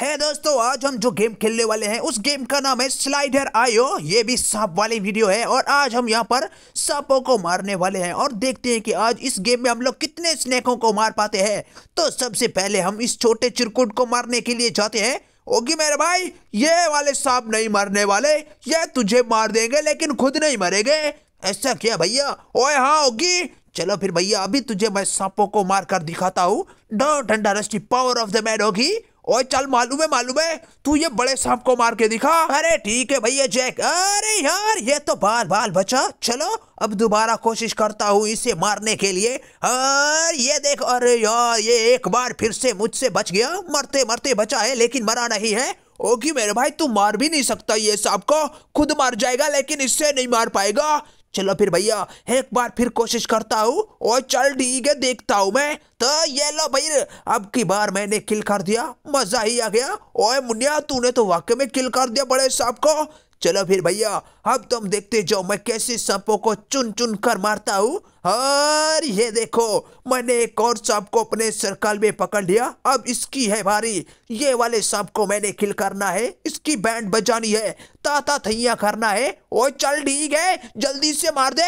है दोस्तों आज हम जो गेम खेलने वाले हैं उस गेम का नाम है स्लाइडर आयो ये भी सांप वाली वीडियो है और आज हम यहाँ पर सांपों को मारने वाले हैं और देखते हैं कि आज इस गेम में हम लोग कितने स्नेकों को मार पाते हैं तो सबसे पहले हम इस छोटे चिरकुट को मारने के लिए जाते हैं ओगी मेरे भाई ये वाले सांप नहीं मरने वाले ये तुझे मार देंगे लेकिन खुद नहीं मरेंगे ऐसा क्या भैया ओए हाँ होगी चलो फिर भैया अभी तुझे मैं सांपों को मार कर दिखाता हूँ डो ठंडा rusty power of the man होगी ओए चल मालूम है मालूम है तू ये बड़े सांप को मार के दिखा अरे ठीक है भैया जैक अरे यार ये तो बाल बाल बचा चलो अब दोबारा कोशिश करता हूँ इसे मारने के लिए और ये देख अरे यार ये एक बार फिर से मुझसे बच गया मरते मरते बचा है लेकिन मरा नहीं है ओके मेरे भाई तू मार भी नहीं सकता ये सांप को खुद मार जाएगा लेकिन इससे नहीं मार पाएगा चलो फिर भैया एक बार फिर कोशिश करता हूँ और चल ठीक है देखता हूँ मैं तो ये लो भैया अब की बार मैंने किल कर दिया मजा ही आ गया ओए मुनिया तूने तो वाकई में किल कर दिया बड़े साहब को चलो फिर भैया अब तुम देखते जाओ मैं कैसे सांपों को चुन चुन कर मारता हूँ और ये देखो मैंने एक और सांप को अपने सर्कल में पकड़ लिया अब इसकी है भारी ये वाले सांप को मैंने खिल करना है इसकी बैंड बजानी है ताता थैया करना है ओ चल ठीक है जल्दी से मार दे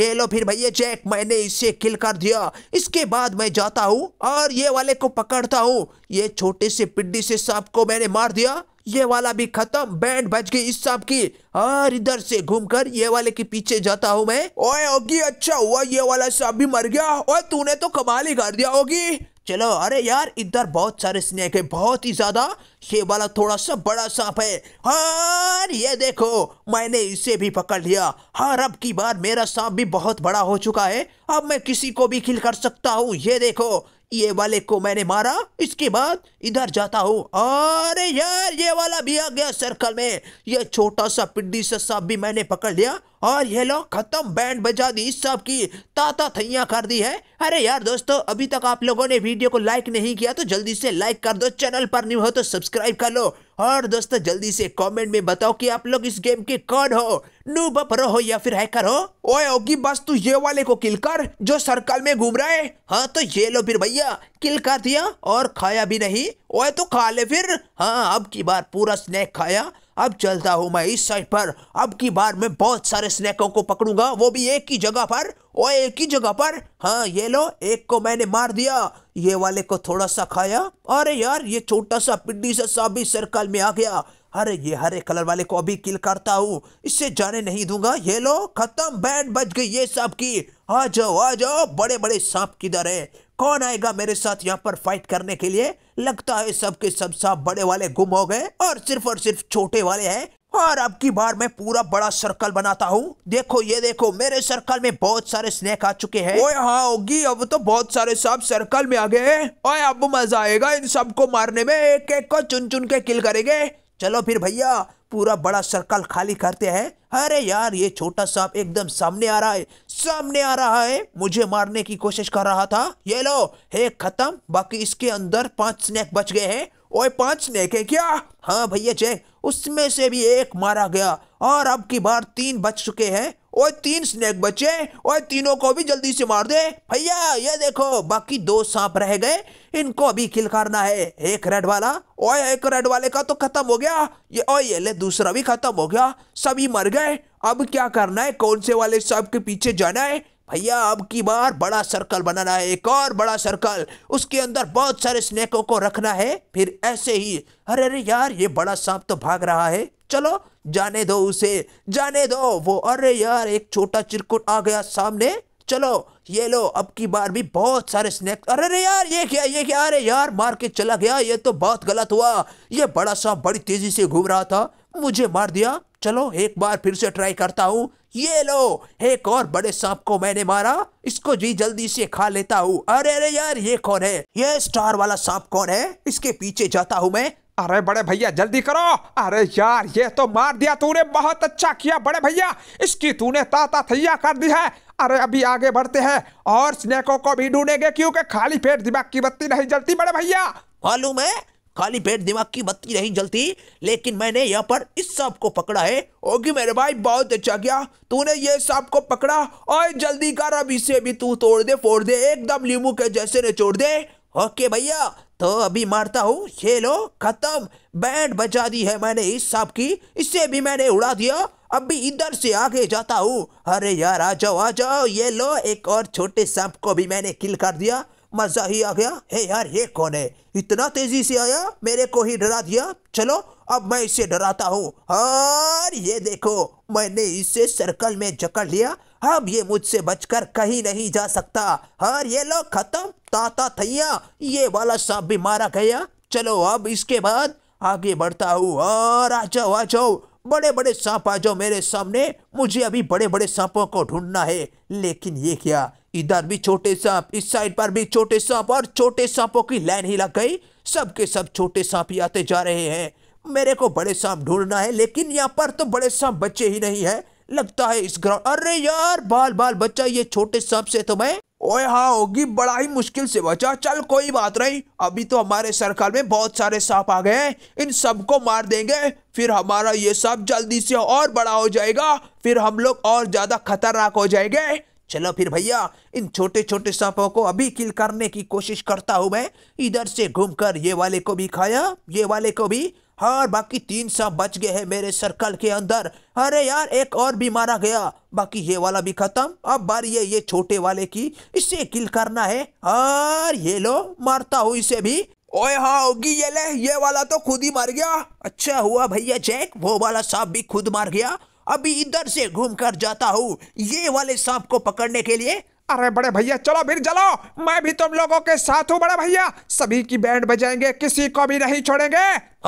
ये लो फिर भैया जैक मैंने इसे खिल कर दिया इसके बाद मैं जाता हूँ और ये वाले को पकड़ता हूँ ये छोटे से पिड्डी से सांप को मैंने मार दिया ये वाला भी खत्म बैंड बज गई इस सब की और इधर से घूमकर ये वाले के पीछे जाता हूँ मैं ओए ओगी अच्छा हुआ ये वाला सब भी मर गया और तूने तो कमाल ही कर दिया होगी चलो अरे यार इधर बहुत सारे स्नेक है बहुत ही ज्यादा ये वाला थोड़ा सा बड़ा सांप है और ये देखो मैंने इसे भी पकड़ लिया हर अब की बार मेरा सांप भी बहुत बड़ा हो चुका है अब मैं किसी को भी खिल कर सकता हूँ ये देखो ये वाले को मैंने मारा इसके बाद इधर जाता हूँ अरे यार ये वाला भी आ गया सर्कल में ये छोटा सा पिड्डी सा सांप भी मैंने पकड़ लिया और ये लोग खत्म बैंड बजा दी सब की ताता थैया कर दी है अरे यार दोस्तों अभी तक आप लोगों ने वीडियो को लाइक नहीं किया तो जल्दी से लाइक कर दो चैनल पर नहीं हो तो सब्सक्राइब कर लो और दोस्तों जल्दी से कमेंट में बताओ कि आप लोग इस गेम के कौन हो नू बो हो या फिर हैकर हो ओए ओगी बस तू ये वाले को किल कर जो सर्कल में घूम रहा है हाँ तो ये लो फिर भैया किल कर दिया और खाया भी नहीं ओए तो खा ले फिर हाँ अब की बार पूरा स्नैक खाया अब चलता हूँ मैं इस साइड पर अब की बार मैं बहुत सारे स्नैकों को पकड़ूंगा वो भी एक ही जगह पर और एक ही जगह पर हाँ ये लो एक को मैंने मार दिया ये वाले को थोड़ा सा खाया अरे यार ये छोटा सा पिड्डी सा भी सर्कल में आ गया अरे ये हरे कलर वाले को अभी किल करता हूँ इससे जाने नहीं दूंगा ये लो खत्म बैंड बज गई ये सब की आ जाओ आ जाओ बड़े बड़े सांप किधर है कौन आएगा मेरे साथ यहाँ पर फाइट करने के लिए लगता है सबके सब सांप बड़े वाले गुम हो गए और सिर्फ और सिर्फ छोटे वाले है और अब की बार मैं पूरा बड़ा सर्कल बनाता हूँ देखो ये देखो मेरे सर्कल में बहुत सारे स्नेक आ चुके हैं ओए हाँ होगी अब तो बहुत सारे सांप सर्कल में आ गए हैं अब मजा आएगा इन सबको मारने में एक एक को चुन चुन के किल करेंगे चलो फिर भैया पूरा बड़ा सर्कल खाली करते हैं अरे यार ये छोटा सांप एकदम सामने आ रहा है सामने आ रहा है मुझे मारने की कोशिश कर रहा था ये लो है खत्म बाकी इसके अंदर पांच स्नैक बच गए हैं ओए पांच स्नैक है क्या हाँ भैया चेक उसमें से भी एक मारा गया और अब की बार तीन बच चुके हैं और तीन स्नेक बचे और तीनों को भी जल्दी से मार दे भैया ये देखो बाकी दो सांप रह गए इनको अभी किल करना है एक रेड वाला और एक रेड वाले का तो खत्म हो गया ये और ये ले दूसरा भी खत्म हो गया सभी मर गए अब क्या करना है कौन से वाले सांप के पीछे जाना है भैया अब की बार बड़ा सर्कल बनाना है एक और बड़ा सर्कल उसके अंदर बहुत सारे स्नेकों को रखना है फिर ऐसे ही अरे अरे यार ये बड़ा सांप तो भाग रहा है चलो जाने दो उसे जाने दो वो अरे यार एक छोटा चिरकुट आ गया सामने चलो ये लो अब की बार भी बहुत सारे स्नैक्स अरे अरे यार ये क्या ये क्या अरे यार मार के चला गया ये तो बहुत गलत हुआ ये बड़ा सा बड़ी तेजी से घूम रहा था मुझे मार दिया चलो एक बार फिर से ट्राई करता हूँ ये लो एक और बड़े सांप को मैंने मारा इसको जी जल्दी से खा लेता हूँ अरे अरे यार ये कौन है ये स्टार वाला सांप कौन है इसके पीछे जाता हूँ मैं अरे बड़े भैया जल्दी करो अरे यार ये तो मार दिया तूने बहुत अच्छा किया बड़े भैया इसकी तूने ताता थैया कर दी है अरे अभी आगे बढ़ते हैं और स्नेकों को भी ढूंढेंगे क्योंकि खाली पेट दिमाग की बत्ती नहीं जलती बड़े भैया मालूम है खाली पेट दिमाग की बत्ती नहीं जलती लेकिन मैंने यहाँ पर इस सांप को पकड़ा है ओगी मेरे भाई बहुत अच्छा किया तूने ये सांप को पकड़ा और जल्दी कर अब इसे भी तू तोड़ दे फोड़ दे एकदम लीमू के जैसे ने छोड़ दे ओके भैया तो अभी मारता हूँ ये लो खत्म बैंड बजा दी है मैंने इस सांप की इससे भी मैंने उड़ा दिया अब भी इधर से आगे जाता हूँ अरे यार आ जाओ आ जाओ ये लो एक और छोटे सांप को भी मैंने किल कर दिया मजा ही आ गया हे यार ये कौन है इतना तेजी से आया मेरे को ही डरा दिया चलो अब मैं इसे डराता हूँ और ये देखो मैंने इसे सर्कल में जकड़ लिया अब ये मुझसे बचकर कहीं नहीं जा सकता और ये लोग खत्म ताता थैया ये वाला सांप भी मारा गया चलो अब इसके बाद आगे बढ़ता हूँ और आ जाओ आ जाओ बड़े बड़े सांप आ जाओ मेरे सामने मुझे अभी बड़े बड़े सांपों को ढूंढना है लेकिन ये क्या इधर भी छोटे सांप इस साइड पर भी छोटे सांप और छोटे सांपों की लाइन ही लग गई सबके सब छोटे सांप ही आते जा रहे हैं मेरे को बड़े सांप ढूंढना है लेकिन यहाँ पर तो बड़े सांप बच्चे ही नहीं है लगता है इस ग्राउंड अरे यार बाल बाल बच्चा ये छोटे सांप से तो मैं ओए हाँ होगी बड़ा ही मुश्किल से बचा चल कोई बात नहीं अभी तो हमारे सर्कल में बहुत सारे सांप आ गए हैं इन सबको मार देंगे फिर हमारा ये सांप जल्दी से और बड़ा हो जाएगा फिर हम लोग और ज़्यादा खतरनाक हो जाएंगे चलो फिर भैया इन छोटे छोटे सांपों को अभी किल करने की कोशिश करता हूँ मैं इधर से घूमकर ये वाले को भी खाया ये वाले को भी और बाकी तीन सांप बच गए हैं मेरे सर्कल के अंदर अरे यार एक और भी मारा गया बाकी ये वाला भी खत्म अब बारी है ये छोटे वाले की इसे किल करना है और ये लो मारता हूँ इसे भी ओए हाँ होगी ये ले ये वाला तो खुद ही मार गया अच्छा हुआ भैया जैक वो वाला सांप भी खुद मार गया अभी इधर से घूम कर जाता हूँ ये वाले सांप को पकड़ने के लिए अरे बड़े भैया चलो फिर चलो मैं भी तुम लोगों के साथ हूँ बड़े भैया सभी की बैंड बजाएंगे किसी को भी नहीं छोड़ेंगे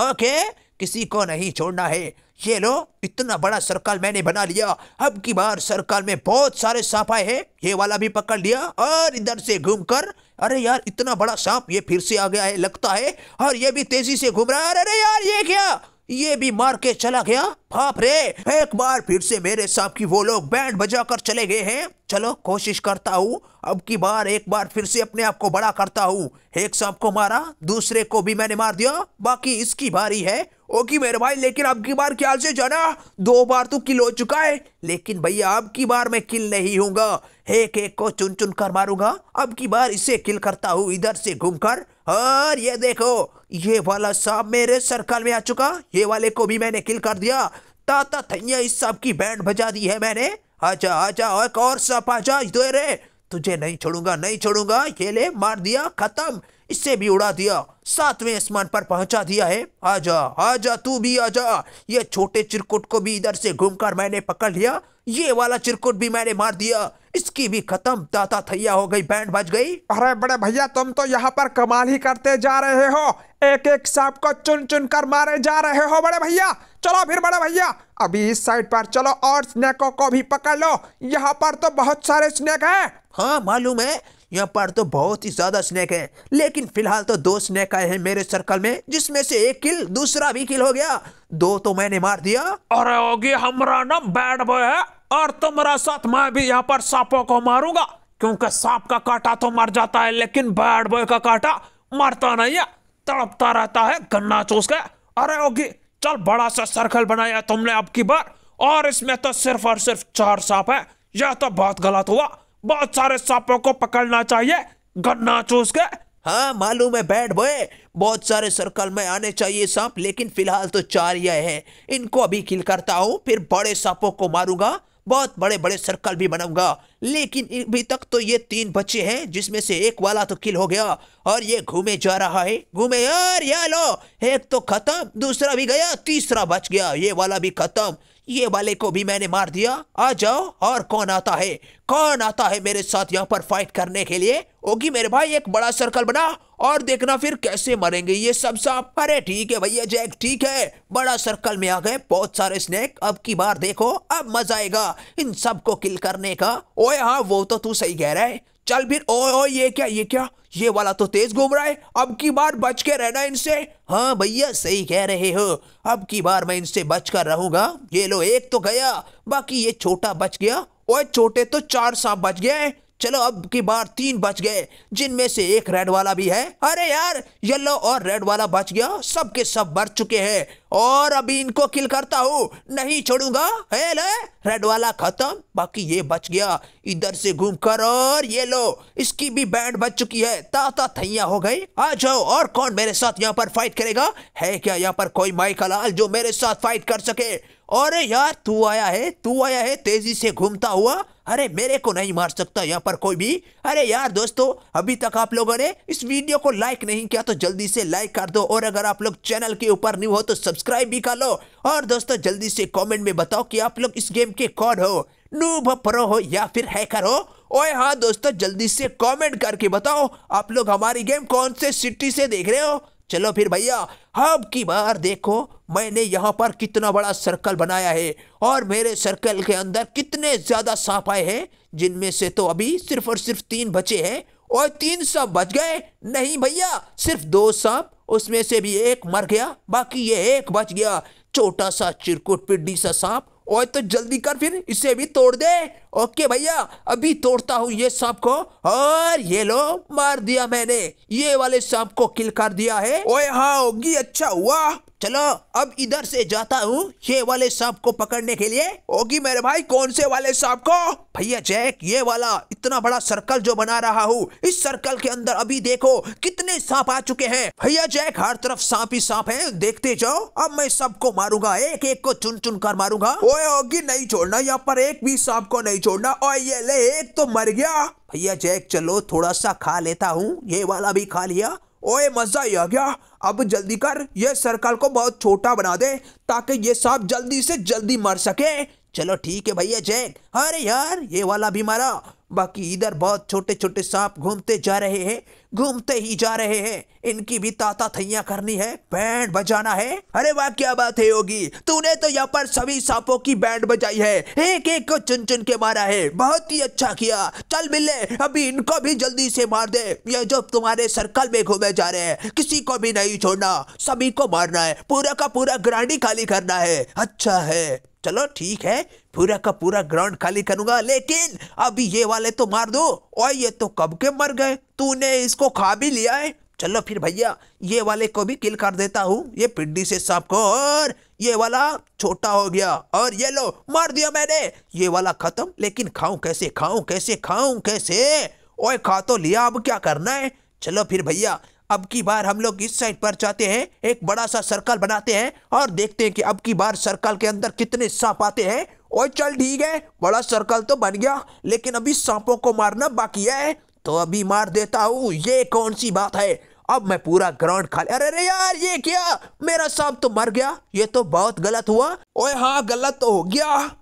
ओके किसी को नहीं छोड़ना है ये लो इतना बड़ा सर्कल मैंने बना लिया अब की बार सर्कल में बहुत सारे सांप आए हैं ये वाला भी पकड़ लिया और इधर से घूमकर अरे यार इतना बड़ा सांप ये फिर से आ गया है लगता है और ये भी तेजी से घूम रहा है अरे यार ये क्या ये भी मार के चला गया बाप रे एक बार फिर से मेरे सांप की वो लोग बैंड बजाकर चले गए हैं चलो कोशिश करता हूँ अब की बार एक बार फिर से अपने आप को बड़ा करता हूँ एक सांप को मारा दूसरे को भी मैंने मार दिया बाकी इसकी बारी है ओके मेरे भाई लेकिन अब की बार ख्याल से जाना दो बार तो किल हो चुका है लेकिन भैया अब की बार मैं किल नहीं हूँगा एक एक को चुन चुन कर मारूंगा अब की बार इसे किल करता हूँ इधर से घूम कर और ये देखो ये वाला सांप मेरे सर्कल में आ चुका ये वाले को भी मैंने किल कर दिया ताता थैया इस सांप की बैंड बजा दी है मैंने आजा आजा और और सप आजा इधर रे तुझे नहीं छोड़ूंगा नहीं छोड़ूंगा ये ले मार दिया खत्म इससे भी उड़ा दिया सातवें आसमान पर पहुंचा दिया है आजा आजा तू भी आजा ये छोटे चिरकुट को भी इधर से घूमकर मैंने पकड़ लिया ये वाला चिरकुट भी मैंने मार दिया इसकी भी खत्म दाता थैया हो गई बैंड बज गई अरे बड़े भैया तुम तो यहाँ पर कमाल ही करते जा रहे हो एक एक सांप को चुन चुन कर मारे जा रहे हो बड़े भैया चलो फिर बड़ा भैया अभी इस साइड पर चलो और स्नेको को भी पकड़ लो यहाँ पर तो बहुत सारे स्नैक हैं हाँ मालूम है यहाँ पर तो बहुत ही ज़्यादा स्नैक है लेकिन फिलहाल तो दो स्नैक आए हैं मेरे सर्कल में जिसमें से एक किल दूसरा भी किल हो गया दो तो मैंने मार दिया अरे होगी हमारा नाम बैड बॉय है और तुम्हारा साथ मैं भी यहाँ पर सांपो को मारूंगा क्योंकि सांप का काटा तो मर जाता है लेकिन बैड बॉय का काटा मरता नहीं है तड़पता रहता है गन्ना चूस के अरे होगी चल बड़ा सा सर्कल बनाया तुमने अब की बार और इसमें तो सिर्फ और सिर्फ चार सांप है यह तो बहुत गलत हुआ बहुत सारे सांपों को पकड़ना चाहिए गन्ना चूस के हाँ मालूम है बैड बॉय बहुत सारे सर्कल में आने चाहिए सांप लेकिन फिलहाल तो चार यह है इनको अभी किल करता हूँ फिर बड़े सांपों को मारूंगा बहुत बड़े बड़े सर्कल भी बनाऊंगा लेकिन अभी तक तो ये तीन बच्चे हैं जिसमें से एक वाला तो किल हो गया और ये घूमे जा रहा है घूमे यार ये लो एक तो खत्म दूसरा भी गया तीसरा बच गया ये वाला भी खत्म ये वाले को भी मैंने मार दिया आ जाओ और कौन आता है कौन आता है मेरे साथ यहाँ पर फाइट करने के लिए ओगी मेरे भाई एक बड़ा सर्कल बना और देखना फिर कैसे मरेंगे ये सब सांप अरे ठीक है भैया जैक ठीक है बड़ा सर्कल में आ गए बहुत सारे स्नेक अब की बार देखो अब मजा आएगा इन सब को किल करने का ओए हाँ वो तो तू सही कह रहा है चल फिर ओ ओ ये क्या ये क्या ये वाला तो तेज घूम रहा है अब की बार बच के रहना इनसे हाँ भैया सही कह रहे हो अब की बार मैं इनसे बच कर रहूंगा ये लो एक तो गया बाकी ये छोटा बच गया ओए छोटे तो चार सांप बच गए चलो अब की बार तीन बच गए जिनमें से एक रेड वाला भी है अरे यार येलो और रेड वाला बच गया सबके सब मर सब चुके हैं और अभी इनको किल करता हूँ नहीं छोड़ूंगा रेड वाला खत्म बाकी ये बच गया इधर से घूम कर और ये लो इसकी भी बैंड बच चुकी है ताता थैया हो गई आ जाओ और कौन मेरे साथ यहाँ पर फाइट करेगा है क्या यहाँ पर कोई माइकल जो मेरे साथ फाइट कर सके अरे यार तू आया है तू आया है तेजी से घूमता हुआ अरे मेरे को नहीं मार सकता यहाँ पर कोई भी अरे यार दोस्तों अभी तक आप लोगों ने इस वीडियो को लाइक नहीं किया तो जल्दी से लाइक कर दो और अगर आप लोग चैनल के ऊपर न्यू हो तो सब्सक्राइब भी कर लो और दोस्तों जल्दी से कमेंट में बताओ कि आप लोग इस गेम के कौन हो नूब प्रो हो या फिर हैकर हो ओए हाँ दोस्तों जल्दी से कमेंट करके बताओ आप लोग हमारी गेम कौन से सिटी से देख रहे हो चलो फिर भैया अब की बार देखो मैंने यहाँ पर कितना बड़ा सर्कल बनाया है और मेरे सर्कल के अंदर कितने ज़्यादा सांप आए हैं जिनमें से तो अभी सिर्फ और सिर्फ तीन बचे हैं और तीन सांप बच गए नहीं भैया सिर्फ दो सांप उसमें से भी एक मर गया बाकी ये एक बच गया छोटा सा चिरकुट पिड्डी सा सांप ओए तो जल्दी कर फिर इसे भी तोड़ दे ओके भैया अभी तोड़ता हूँ ये सांप को और ये लो मार दिया मैंने ये वाले सांप को किल कर दिया है ओए हाँ होगी अच्छा हुआ चलो अब इधर से जाता हूँ ये वाले सांप को पकड़ने के लिए होगी मेरे भाई कौन से वाले सांप को भैया जैक ये वाला इतना बड़ा सर्कल जो बना रहा हूँ इस सर्कल के अंदर अभी देखो कितने सांप आ चुके हैं भैया जैक हर तरफ सांप ही सांप है देखते जाओ अब मैं सबको मारूंगा एक एक को चुन चुन कर मारूंगा ओए होगी नहीं छोड़ना यहाँ पर एक भी सांप को नहीं छोड़ना और ये ले एक तो मर गया भैया जैक चलो थोड़ा सा खा लेता हूँ ये वाला भी खा लिया ओए मज़ा आ गया अब जल्दी कर ये सर्कल को बहुत छोटा बना दे ताकि ये सांप जल्दी से जल्दी मर सके चलो ठीक है भैया जैक अरे यार ये वाला भी मारा बाकी इधर बहुत छोटे छोटे सांप घूमते जा रहे हैं घूमते ही जा रहे हैं इनकी भी ताता थैया करनी है बैंड बजाना है अरे वाह क्या बात है योगी तूने तो यहाँ पर सभी सांपों की बैंड बजाई है एक एक को चुन चुन के मारा है बहुत ही अच्छा किया चल मिले अभी इनको भी जल्दी से मार दे ये जो तुम्हारे सर्कल में घूमे जा रहे हैं किसी को भी नहीं छोड़ना सभी को मारना है पूरा का पूरा ग्रांडी खाली करना है अच्छा है चलो ठीक है पूरा का पूरा ग्राउंड खाली करूंगा लेकिन अभी ये वाले तो मार दो और ये तो कब के मर गए तूने इसको खा भी लिया है चलो फिर भैया ये वाले को भी किल कर देता हूँ ये पिंडी से सांप को और ये वाला छोटा हो गया और ये लो मार दिया मैंने ये वाला खत्म लेकिन खाऊं कैसे खाऊं कैसे खाऊं कैसे ओए खा तो लिया अब क्या करना है चलो फिर भैया अब की बार हम लोग इस साइड पर जाते हैं एक बड़ा सा सर्कल बनाते हैं और देखते हैं कि अब की बार सर्कल के अंदर कितने सांप आते हैं और चल ठीक है बड़ा सर्कल तो बन गया लेकिन अभी सांपों को मारना बाकी है तो अभी मार देता हूँ ये कौन सी बात है अब मैं पूरा ग्राउंड खाली अरे अरे यार ये क्या मेरा सांप तो मर गया ये तो बहुत गलत हुआ ओए हाँ गलत तो हो गया